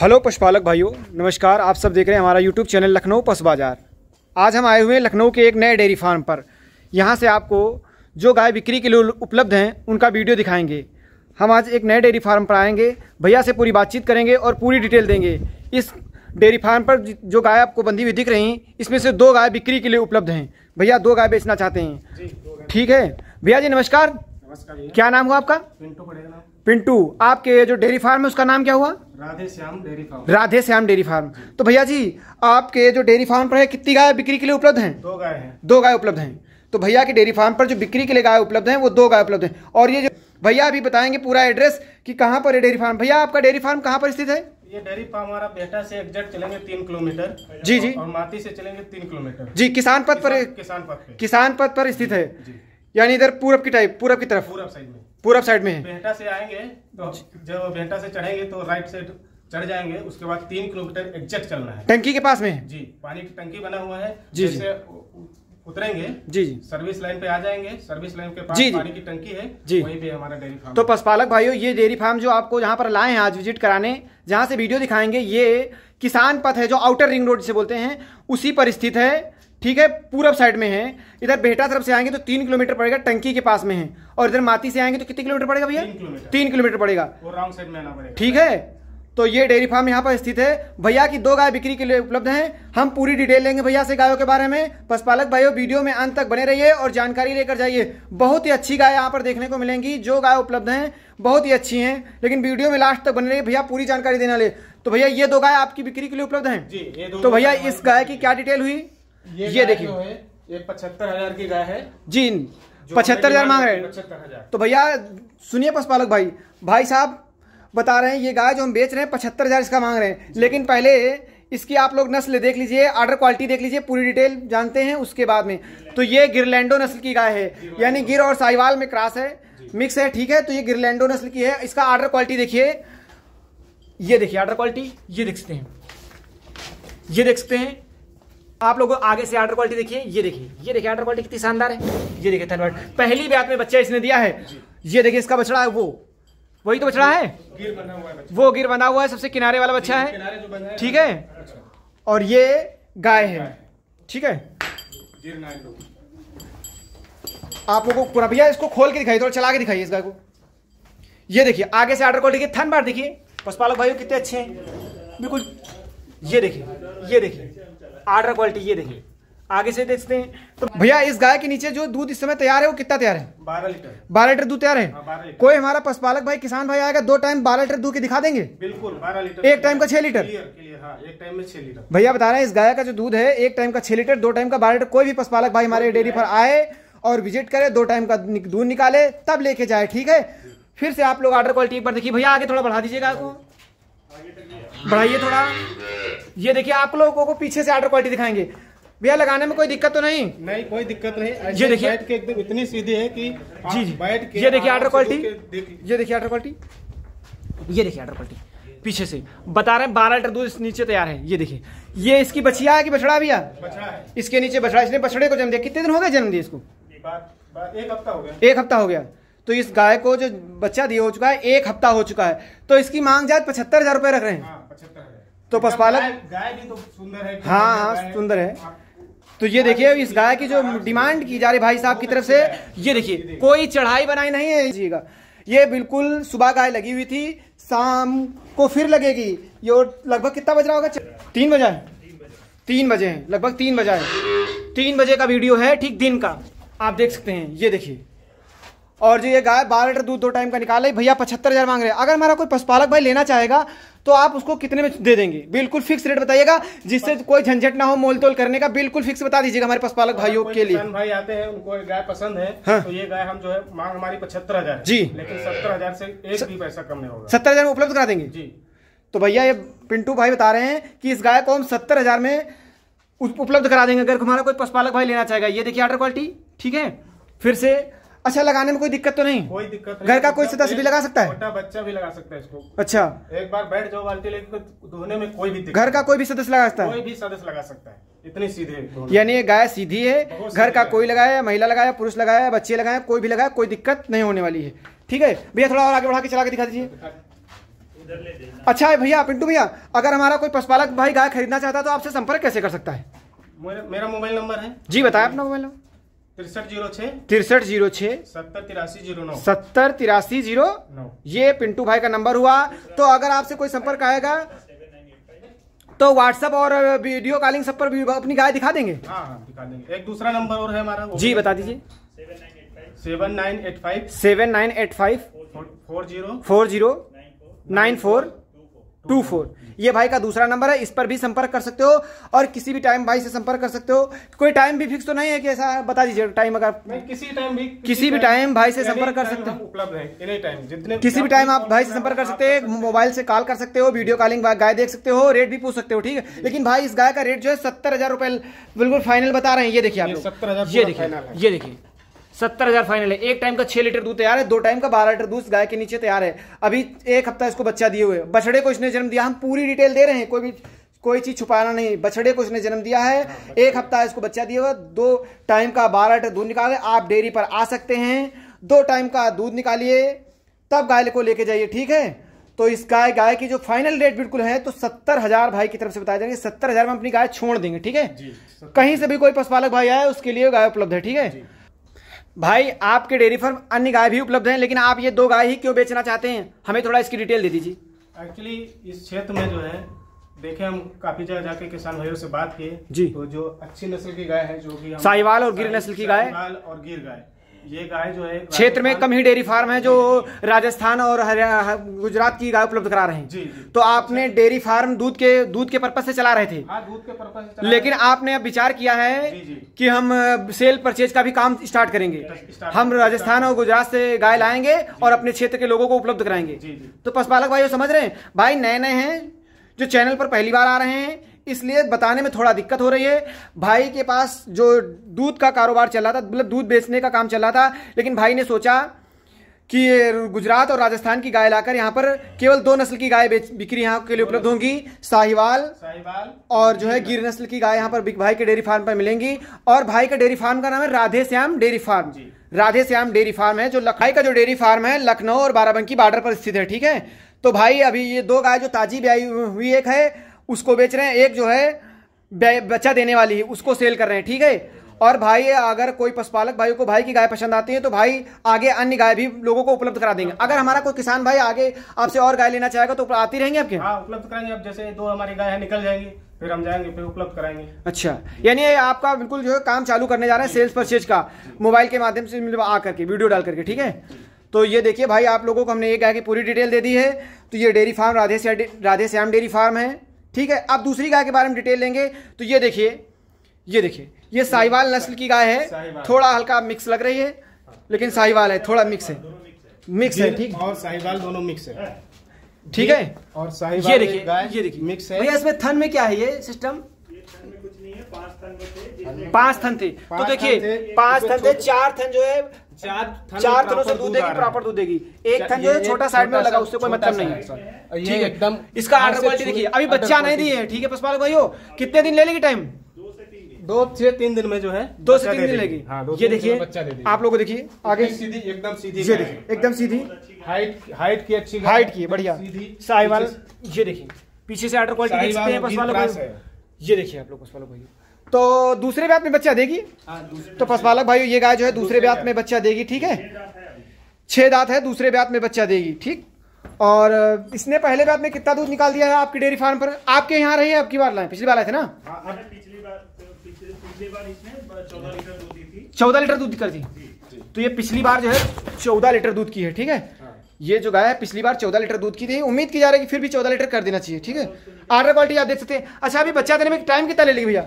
Hello पशुपालक भाइयों नमस्कार आप सब देख रहे हैं हमारा यूट्यूब चैनल लखनऊ पशु बाज़ार आज हम आए हुए हैं लखनऊ के एक नए डेयरी फार्म पर यहाँ से आपको जो गाय बिक्री के लिए उपलब्ध हैं उनका वीडियो दिखाएंगे हम आज एक नए डेयरी फार्म पर आएंगे भैया से पूरी बातचीत करेंगे और पूरी डिटेल देंगे इस डेयरी फार्म पर जो गाय आपको बंदी हुई दिख रही इसमें से दो गाय बिक्री के लिए उपलब्ध हैं भैया दो गाय बेचना चाहते हैं ठीक है भैया जी नमस्कार क्या नाम हुआ आपका पिंटू आपके जो डेयरी फार्म है उसका नाम क्या हुआ Radhe Shyam dairy farm Radhe Shyam dairy farm तो भैया जी आपके जो डेयरी फार्म पर है कितनी गाय बिक्री के लिए उपलब्ध हैं दो गाय हैं दो गाय उपलब्ध हैं तो भैया के डेयरी फार्म पर जो बिक्री के लिए गाय उपलब्ध हैं वो दो गाय उपलब्ध हैं और ये जो भैया अभी बताएंगे पूरा एड्रेस कि कहाँ पर है डेयरी फार्म भैया आपका डेयरी फार्म कहाँ पर स्थित है ये डेयरी फार्म हमारा बेटा से एग्जैक्ट चलेंगे तीन किलोमीटर जी जी और माती से चलेंगे तीन किलोमीटर जी किसान पथ पर किसान पथ किसान पथ पर स्थित है यानी इधर पूरब की टाइप पूरब की तरफ पूरब साइड में पूरब साइड में है बेहटा से आएंगे तो जब बेहटा से चढ़ेंगे तो राइट साइड चढ़ जाएंगे उसके बाद तीन किलोमीटर एग्जैक्ट चलना है टंकी के पास में जी पानी की टंकी बना हुआ है जी जैसे उतरेंगे जी जी सर्विस लाइन पे आ जाएंगे सर्विस लाइन के पास जी, पानी की टंकी है जी वही पे हमारा डेयरी फार्म तो पशुपालक भाइयों ये डेयरी फार्म जो आपको यहाँ पर लाए हैं आज विजिट कराने जहाँ से वीडियो दिखाएंगे ये किसान पथ है जो आउटर रिंग रोड से बोलते हैं उसी पर स्थित है ठीक है पूरब साइड में है इधर बेहटा तरफ से आएंगे तो तीन किलोमीटर पड़ेगा टंकी के पास में है और इधर माती से आएंगे तो कितने किलोमीटर पड़ेगा भैया तीन किलोमीटर पड़ेगा ठीक है तो ये डेयरी फार्म यहाँ पर स्थित है भैया की दो गाय बिक्री के लिए उपलब्ध हैं हम पूरी डिटेल लेंगे भैया से गायों के बारे में पशुपालक भाइयों वीडियो में अंत तक बने रहिए और जानकारी लेकर जाइए बहुत ही अच्छी गाय यहाँ पर देखने को मिलेंगी जो गाय उपलब्ध हैं बहुत ही अच्छी हैं लेकिन वीडियो में लास्ट तक बने रहिए भैया पूरी जानकारी देने वाले तो भैया ये दो गाय आपकी बिक्री के लिए उपलब्ध है तो भैया इस गाय की क्या डिटेल हुई ये, देखिए ये पचहत्तर हजार की गाय है जी पचहत्तर हजार मांग रहे हैं पचहत्तर हजार तो भैया सुनिए पशुपालक भाई भाई साहब बता रहे हैं ये गाय जो हम बेच रहे हैं पचहत्तर हजार इसका मांग रहे हैं लेकिन पहले इसकी आप लोग नस्ल देख लीजिए ऑर्डर क्वालिटी देख लीजिए पूरी डिटेल जानते हैं उसके बाद में तो ये गिरलैंडो नस्ल की गाय है यानी तो। गिर और साहिवाल में क्रॉस है मिक्स है ठीक है तो ये गिरलैंडो नस्ल की है इसका ऑर्डर क्वालिटी देखिए ये देखिए ऑर्डर क्वालिटी ये देख सकते हैं ये देख सकते हैं आप लोगों आगे से आर्डर क्वालिटी देखिए ये देखिए ये देखिए आर्डर क्वालिटी कितनी शानदार है ये देखिए थर्ड पहली बात में बच्चा इसने दिया है ये देखिए इसका बछड़ा है वो वही तो बछड़ा है वो गिर बना हुआ है सबसे किनारे वाला बच्चा है ठीक है अच्छा। और ये गाय है ठीक है आप लोगों को भैया इसको खोल के दिखाई थोड़ा चला के दिखाइए इस गाय को ये देखिए आगे से आर्डर क्वालिटी देखिए थन बार देखिए पशुपालक भाई कितने अच्छे हैं बिल्कुल ये देखिए ये देखिए आर्डर क्वालिटी ये देखिए आगे से देखते हैं तो भैया इस गाय के नीचे जो दूध इस समय तैयार है वो कितना तैयार है बारह लीटर बारह लीटर दूध तैयार है हाँ, कोई हमारा पशुपालक भाई किसान भाई आएगा दो टाइम बारह लीटर दूध के दिखा देंगे बिल्कुल बारह लीटर एक टाइम का छह लीटर हाँ, एक टाइम में छह लीटर भैया बता रहे हैं इस गाय का जो दूध है एक टाइम का छह लीटर दो टाइम का बारह लीटर कोई भी पशुपालक भाई हमारे डेयरी पर आए और विजिट करे दो टाइम का दूध निकाले तब लेके जाए ठीक है फिर से आप लोग ऑर्डर क्वालिटी एक बार देखिए भैया आगे थोड़ा बढ़ा दीजिएगा आपको बढ़ाइए थोड़ा ये देखिए आप लोगों को पीछे से आर्डर क्वालिटी दिखाएंगे भैया लगाने में कोई दिक्कत तो नहीं नहीं कोई दिक्कत नहीं ये देखिए बैठ के एकदम इतनी सीधी है कि जी जी बैठ के ये देखिए आर्डर क्वालिटी ये देखिए आर्डर क्वालिटी ये देखिए आर्डर क्वालिटी पीछे से बता रहे हैं बारह लीटर दूध नीचे तैयार है ये देखिए ये इसकी बछिया है कि बछड़ा भैया इसके नीचे बछड़ा इसने बछड़े को जन्म दिया कितने दिन हो गए जन्म दिया इसको एक हफ्ता हो गया एक हफ्ता हो गया तो इस गाय को जो बच्चा दिया हो चुका है एक हफ्ता हो चुका है तो इसकी मांग जाए पचहत्तर हजार रुपए रख रहे हैं हाँ, तो पशुपालक गाय भी तो सुंदर है हाँ हाँ सुंदर है तो ये देखिए इस गाय की जो डिमांड की जा रही भाई साहब की तरफ से ये देखिए कोई चढ़ाई बनाई नहीं है जीगा ये बिल्कुल सुबह गाय लगी हुई थी शाम को फिर लगेगी ये लगभग कितना बज रहा होगा तीन बजा है तीन बजे हैं लगभग तीन बजा है तीन बजे का वीडियो है ठीक दिन का आप देख सकते हैं ये देखिए और जो ये गाय बारह लीटर दूध दो टाइम का निकाले भैया पचहत्तर हज़ार मांग रहे हैं अगर हमारा कोई पशुपालक भाई लेना चाहेगा तो आप उसको कितने में दे देंगे बिल्कुल फिक्स रेट बताइएगा जिससे कोई झंझट ना हो मोल तोल करने का बिल्कुल फिक्स बता दीजिएगा हमारे पशुपालक भाइयों के लिए भाई आते हैं उनको गाय पसंद है हाँ? तो ये गाय हम जो है मांग हमारी पचहत्तर हजार जी लेकिन सत्तर हजार से एक भी पैसा कम नहीं होगा सत्तर हजार में उपलब्ध करा देंगे जी तो भैया ये पिंटू भाई बता रहे हैं कि इस गाय को हम सत्तर हजार में उपलब्ध करा देंगे अगर हमारा कोई पशुपालक भाई लेना चाहेगा ये देखिए आर्डर क्वालिटी ठीक है फिर से अच्छा लगाने में कोई दिक्कत तो नहीं कोई दिक्कत घर का कोई सदस्य भी लगा सकता है छोटा बच्चा भी लगा सकता है इसको अच्छा एक बार बैठ जाओ बाल्टी लेके धोने में कोई भी घर का कोई भी सदस्य लगा सकता है कोई भी सदस्य लगा सकता है इतनी सीधे यानी गाय सीधी है घर का कोई लगाया महिला लगाया पुरुष लगाया बच्चे लगाए कोई भी लगाया कोई दिक्कत नहीं होने वाली है ठीक है भैया थोड़ा और आगे बढ़ा के चला के दिखा दीजिए अच्छा है भैया पिंटू भैया अगर हमारा कोई पशुपालक भाई गाय खरीदना चाहता है तो आपसे संपर्क कैसे कर सकता है मेरा मोबाइल नंबर है जी बताया अपना मोबाइल नंबर तिरसठ जीरो छह सत्तर तिरासी जीरो ये पिंटू भाई का नंबर हुआ तो अगर आपसे कोई संपर्क आएगा तो व्हाट्सएप और वीडियो कॉलिंग सब पर भी अपनी गाय दिखा देंगे हाँ, हाँ दिखा देंगे एक दूसरा नंबर और है हमारा जी बता दीजिए seven nine eight five seven nine eight five four zero four zero nine four two four ये भाई का दूसरा नंबर है इस पर भी संपर्क कर सकते हो और किसी भी टाइम भाई से संपर्क कर सकते हो कोई टाइम भी फिक्स तो नहीं है कि ऐसा बता दीजिए टाइम अगर किसी टाइम भी किसी भी टाइम भाई से संपर्क कर सकते हो उपलब्ध है किसी भी टाइम आप भाई से संपर्क कर सकते हो मोबाइल से कॉल कर सकते हो वीडियो कॉलिंग गाय देख सकते हो रेट भी पूछ सकते हो ठीक है लेकिन भाई इस गाय का रेट जो है सत्तर हजार रुपए बिल्कुल फाइनल बता रहे हैं ये देखिए आप सत्तर हजार ये देखिए ये देखिए सत्तर हजार फाइनल है एक टाइम का छह लीटर दूध तैयार है दो टाइम का बारह लीटर दूध गाय के नीचे तैयार है अभी एक हफ्ता इसको बच्चा दिए हुए बछड़े को इसने जन्म दिया हम पूरी डिटेल दे रहे हैं कोई भी कोई चीज छुपाना नहीं बछड़े को इसने जन्म दिया है हाँ, एक हफ्ता इसको बच्चा दिया हुआ दो टाइम का बारह लीटर दूध निकाले आप डेयरी पर आ सकते हैं दो टाइम का दूध निकालिए तब गाय को लेके जाइए ठीक है तो इस गाय गाय की जो फाइनल रेट बिल्कुल है तो सत्तर हजार भाई की तरफ से बताया जाएंगे सत्तर हजार में अपनी गाय छोड़ देंगे ठीक है कहीं से भी कोई पशुपालक भाई आए उसके लिए गाय उपलब्ध है ठीक है भाई आपके डेयरी फार्म अन्य गाय भी उपलब्ध हैं लेकिन आप ये दो गाय ही क्यों बेचना चाहते हैं हमें थोड़ा इसकी डिटेल दे दीजिए एक्चुअली इस क्षेत्र में जो है देखे हम काफी जगह जाके किसान भाइयों से बात किए जी तो जो अच्छी नस्ल की गाय है जो कि साहिवाल और गिर नस्ल की गाय और गिर गाय ये गाय जो है क्षेत्र में कम ही डेयरी फार्म है जो राजस्थान और गुजरात की गाय उपलब्ध करा रहे हैं जी, जी, तो आपने अच्छा। डेयरी फार्म दूध के दूध के पर्पज से चला रहे थे हाँ, दूध के पर्पज से लेकिन आपने अब विचार किया है कि हम सेल परचेज का भी काम स्टार्ट करेंगे हम राजस्थान और गुजरात से गाय लाएंगे और अपने क्षेत्र के लोगों को उपलब्ध कराएंगे तो पशुपालक भाई समझ रहे हैं भाई नए नए हैं जो चैनल पर पहली बार आ रहे हैं इसलिए बताने में थोड़ा दिक्कत हो रही है भाई के पास जो दूध का कारोबार चल रहा था मतलब दूध बेचने का काम चल रहा था लेकिन भाई ने सोचा कि गुजरात और राजस्थान की गाय लाकर यहाँ पर केवल दो नस्ल की गाय बिक्री यहाँ के लिए उपलब्ध होंगी साहिवाल साहिवाल और जो है गिर नस्ल की गाय यहाँ पर भाई के डेयरी फार्म पर मिलेंगी और भाई के डेयरी फार्म का नाम है Radhe Shyam dairy farm Radhe Shyam dairy farm है जो लखाई का जो डेयरी फार्म है लखनऊ और बाराबंकी बॉर्डर पर स्थित है ठीक है तो भाई अभी ये दो गाय जो ताजी भी आई हुई एक है उसको बेच रहे हैं एक जो है बच्चा देने वाली है उसको सेल कर रहे हैं ठीक है और भाई अगर कोई पशुपालक भाई को भाई की गाय पसंद आती है तो भाई आगे अन्य गाय भी लोगों को उपलब्ध करा देंगे अगर हमारा कोई किसान भाई आगे आपसे और गाय लेना चाहेगा तो आती रहेंगे आपके हाँ उपलब्ध कराएंगे आप जैसे दो हमारी गाय निकल जाएंगी फिर हम जाएंगे फिर उपलब्ध कराएंगे अच्छा यानी आपका बिल्कुल जो है काम चालू करने जा रहे हैं सेल्स परचेज का मोबाइल के माध्यम से आ करके वीडियो डाल करके ठीक है तो ये देखिए भाई आप लोगों को हमने ये गाय की पूरी डिटेल दे दी है तो ये dairy farm Radhe Radhe Shyam dairy farm है ठीक है आप दूसरी गाय के बारे में डिटेल लेंगे तो ये देखिए ये देखिए ये साहिवाल नस्ल की गाय है थोड़ा हल्का मिक्स लग रही है लेकिन साहिवाल है थोड़ा मिक्स है मिक्स है ठीक और साहिवाल दोनों मिक्स है ठीक है और साहिवाल ये देखिए ये देखिए मिक्स है भैया इसमें थन में क्या है ये सिस्टम पांच थन थे तो देखिए पांच थन थे चार थन जो है चार थनों से दूध देगी प्रॉपर दूध देगी एक थन जो छोटा साइड में लगा उससे कोई मतलब नहीं है एकदम इसका आर्डर क्वालिटी देखिए अभी बच्चा नहीं दी है ठीक है पशुपालक कितने दिन ले लेगी टाइम दो से तीन दिन में जो है दो से हाँ, तीन दिन लेगी ये देखिए आप लोगों को देखिए आगे सीधी एकदम सीधी ये देखिए एकदम सीधी हाइट हाइट की अच्छी हाइट की बढ़िया साहिवाल ये देखिए पीछे से आर्डर क्वालिटी देखते हैं ये देखिए आप लोग पशुपालक भाई तो दूसरे ब्यात में बच्चा देगी हाँ, तो पशुपालक भाई ये गाय जो है दूसरे ब्यात में बच्चा देगी ठीक है छः दांत है दूसरे ब्यात में बच्चा देगी ठीक और इसने पहले ब्यात में कितना दूध निकाल दिया है आपकी डेयरी फार्म पर आपके यहाँ रही है आपकी बार लाए हाँ, पिछली बार आए थे ना चौदह लीटर दूध कर दी तो ये पिछली बार जो है चौदह लीटर दूध की है ठीक है हाँ। ये जो गाय है पिछली बार चौदह लीटर दूध की थी उम्मीद की जा रही है कि फिर भी चौदह लीटर कर देना चाहिए ठीक है आर्डर क्वालिटी आप देख सकते हैं अच्छा अभी बच्चा देने में टाइम कितना ले लेगी भैया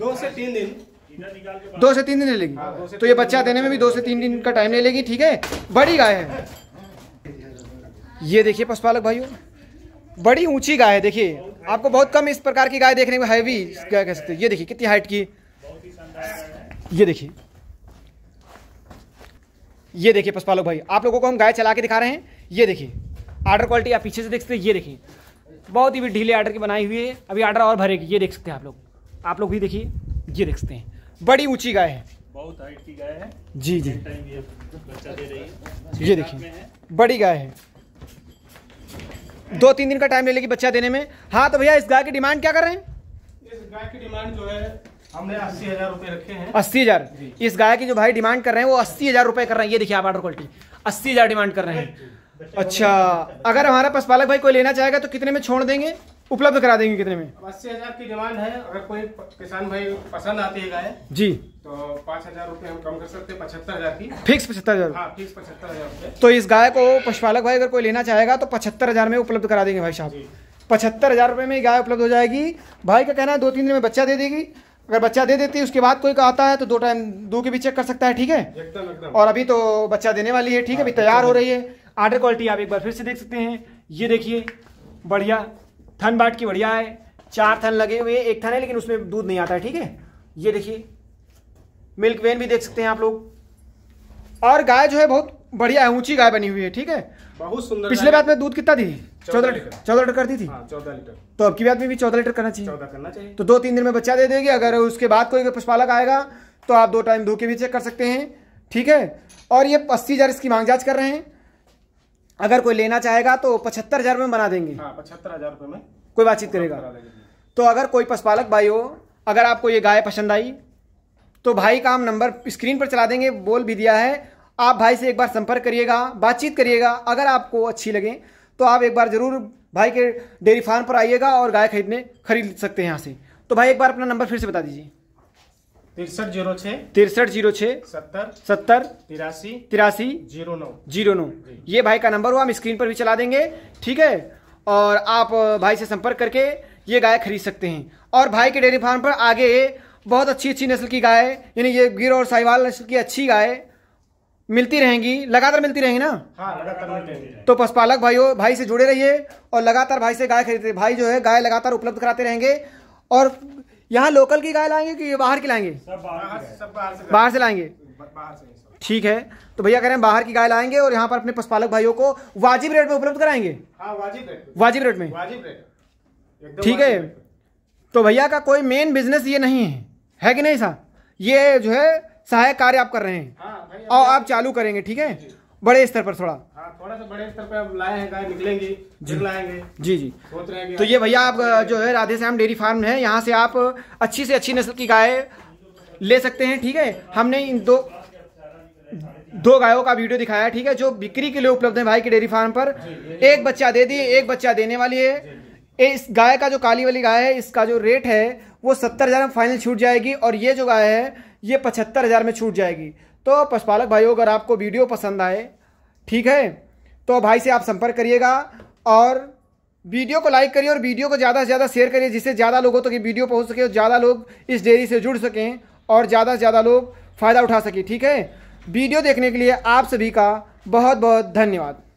दो से तीन दिन दो से तीन दिन ले लेगी हाँ, तो ये बच्चा देने में भी दो से तीन दिन का टाइम ले लेगी ठीक है बड़ी गाय है ये देखिए पशुपालक भाइयों बड़ी ऊंची गाय है देखिए आपको बहुत कम इस प्रकार की गाय देखने को हैवी गाय कह सकते ये देखिए कितनी हाइट की ये देखिए ये देखिए पशुपालक भाई आप लोगों को हम गाय चला के दिखा रहे हैं ये देखिए आर्डर क्वालिटी आप पीछे से देख सकते हैं ये देखिए बहुत ही ढीले आर्डर की बनाई हुई है अभी आर्डर और भरेगी ये देख सकते हैं आप लोग आप लोग भी देखिए ये देखते हैं बड़ी ऊंची गाय है बहुत हाइट की गाय है जी जी बच्चा दे रही है ये देखिए बड़ी गाय है दो तीन दिन का टाइम ले लेगी बच्चा देने में हाँ तो भैया इस गाय की डिमांड क्या कर रहे हैं इस गाय की डिमांड जो है हमने अस्सी हजार रुपए रखे हैं अस्सी हजार इस गाय की जो भाई डिमांड कर रहे हैं वो अस्सी हजार रुपए कर रहे हैं ये देखिए आप ऑर्डर क्वालिटी अस्सी हजार डिमांड कर रहे हैं अच्छा अगर हमारा पशुपालक भाई कोई लेना चाहेगा तो कितने में छोड़ देंगे उपलब्ध करा देंगे कितने में अस्सी हजार की डिमांड है अगर कोई किसान भाई पसंद आती है गाय जी तो पाँच हजार रूपए हम कम कर सकते हैं पचहत्तर हजार की फिक्स पचहत्तर हजार हाँ, फिक्स पचहत्तर हजार तो इस गाय को पशुपालक भाई अगर कोई लेना चाहेगा तो पचहत्तर हजार में उपलब्ध करा देंगे भाई साहब पचहत्तर हजार रुपये में गाय उपलब्ध हो जाएगी भाई का कहना है दो तीन दिन में बच्चा दे देगी अगर बच्चा दे देती है उसके बाद कोई आता है तो दो टाइम दो के भी चेक कर सकता है ठीक है और अभी तो बच्चा देने वाली है ठीक है अभी हाँ, तैयार हो रही है आर्डर क्वालिटी आप एक बार फिर से देख सकते हैं ये देखिए बढ़िया थन बाट की बढ़िया है चार थन लगे हुए एक थन है लेकिन उसमें दूध नहीं आता है ठीक है ये देखिए मिल्क वेन भी देख सकते हैं आप लोग और गाय जो है बहुत बढ़िया है ऊंची गाय बनी हुई है ठीक है बहुत सुंदर पिछले बात में दूध कितना दी चौदह लीटर चौदह लीटर कर दी थी हाँ, चौदह लीटर तो अब की बात में भी चौदह लीटर करना चाहिए चौदह करना चाहिए तो दो तीन दिन में बच्चा दे देगी अगर उसके बाद कोई पशुपालक आएगा तो आप दो टाइम धो के भी चेक कर सकते हैं ठीक है और ये अस्सी हज़ार इसकी मांग जाँच कर रहे हैं अगर कोई लेना चाहेगा तो पचहत्तर हजार में बना देंगे हाँ, पचहत्तर हजार रुपये में कोई बातचीत करेगा हाँ, तो अगर कोई पशुपालक भाई हो अगर आपको ये गाय पसंद आई तो भाई का हम नंबर स्क्रीन पर चला देंगे बोल भी दिया है आप भाई से एक बार संपर्क करिएगा बातचीत करिएगा अगर आपको अच्छी लगे तो आप एक बार ज़रूर भाई के डेयरी फार्म पर आइएगा और गाय खरीदने खरीद सकते हैं यहाँ से तो भाई एक बार अपना नंबर फिर से बता दीजिए तिरसठ जीरो छः तिरसठ जीरो सत्तर सत्तर तिरासी तिरासी जीरो नौ जीरो नौ ये भाई का नंबर हुआ हम स्क्रीन पर भी चला देंगे ठीक है और आप भाई से संपर्क करके ये गाय खरीद सकते हैं और भाई के डेयरी फार्म पर आगे बहुत अच्छी अच्छी नस्ल की गाय यानी ये गिर और साहिवाल नस्ल की अच्छी गाय मिलती रहेंगी लगातार मिलती रहेंगी ना हाँ, लगातार मिलती तो पशुपालक भाइयों भाई से जुड़े रहिए और लगातार भाई से गाय खरीदते भाई जो है गाय लगातार उपलब्ध कराते रहेंगे और यहाँ लोकल की गाय लाएंगे कि बाहर की लाएंगे बाहर से लाएंगे ठीक है तो भैया कह रहे हैं बाहर की गाय लाएंगे और यहाँ पर अपने पशुपालक भाइयों को वाजिब रेट में उपलब्ध कराएंगे हाँ, वाजिब रेट में ठीक है तो भैया का कोई मेन बिजनेस ये नहीं है है कि नहीं साहब ये जो है सहायक कार्य आप कर रहे हैं हाँ, और आप चालू करेंगे ठीक है बड़े स्तर पर थोड़ा थोड़ा सा बड़े स्तर पे अब लाए हैं गाय जी लाएंगे जी जी सोच रहे हैं तो ये भैया आप जो है राधे श्याम डेयरी फार्म है यहाँ से आप अच्छी से अच्छी नस्ल की गाय ले सकते हैं ठीक है हमने इन दो दो गायों का वीडियो दिखाया ठीक है जो बिक्री के लिए उपलब्ध है भाई के डेयरी फार्म पर एक बच्चा दे दिए एक बच्चा देने वाली है इस गाय का जो काली वाली गाय है इसका जो रेट है वो सत्तर हज़ार में फाइनल छूट जाएगी और ये जो गाय है ये पचहत्तर हज़ार में छूट जाएगी तो पशुपालक भाइयों अगर आपको वीडियो पसंद आए ठीक है तो भाई से आप संपर्क करिएगा और वीडियो को लाइक करिए और वीडियो को ज़्यादा से ज़्यादा शेयर करिए जिससे ज़्यादा लोगों तक तो ये वीडियो पहुँच सके और ज़्यादा लोग इस डेयरी से जुड़ सकें और ज़्यादा से ज़्यादा लोग फ़ायदा उठा सकें ठीक है वीडियो देखने के लिए आप सभी का बहुत बहुत धन्यवाद